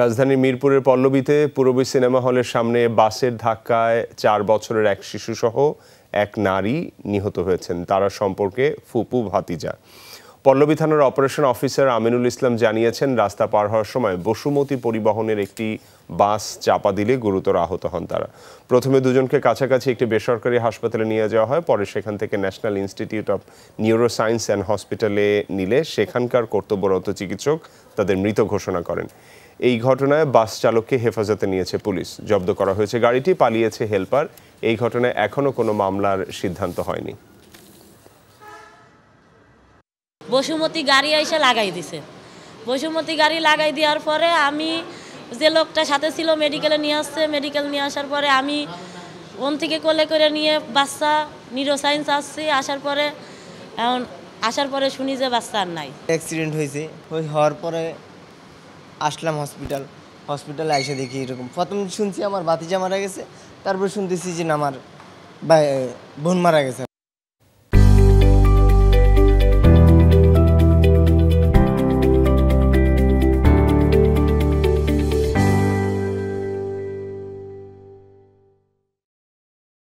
রাজধানীর মিরপুরের পল্লবীতে পূরবী সিনেমা হলের সামনে বাসের ধাক্কায় চার বছরের এক শিশুসহ এক নারী নিহত হয়েছেন তারা সম্পর্কে ফুপু ভাতিজা পল্লবী থানার অপারেশন অফিসার আমিনুল ইসলাম জানিয়েছেন রাস্তা পার হওয়ার সময় বসুমতী পরিবহনের একটি বাস চাপা দিলে গুরুতর আহত হন তারা প্রথমে দুজনকে কাছাকাছি একটি বেসরকারি হাসপাতালে নিয়ে যাওয়া হয় পরে সেখান থেকে National Institute of Science and হসপিটালে নিলে সেখানকার কর্তব্যরত চিকিৎসক তাদের মৃত ঘোষণা করেন এই ঘটনায় বাস চালককে হেফাজতে নিয়েছে পুলিশ জব্দ করা হয়েছে গাড়িটি পালিয়েছে হেলপার এই ঘটনায় এখনও কোনো মামলার সিদ্ধান্ত হয়নি বসুমতি গাড়ি এসে লাগাই দিছে বসুমতি গাড়ি লাগাই দেওয়ার পরে আমি যে লোকটা সাথে ছিল মেডিকেলে নিয়ে আসছে মেডিকেল নিয়ে আসার পরে আমি ওন থেকে কোলে করে নিয়ে বাচ্চা নিরো সায়েন্স আসছি আসার পরে এখন আসার পরে শুনি যে বাচ্চা আর নাই অ্যাক্সিডেন্ট হয়েছে ওই হওয়ার পরে আসলাম হসপিটাল হসপিটালে এসে দেখি এরকম প্রথম শুনছি আমার বাতিজা মারা গেছে তারপর শুনতেছি যে আমার বোন মারা গেছে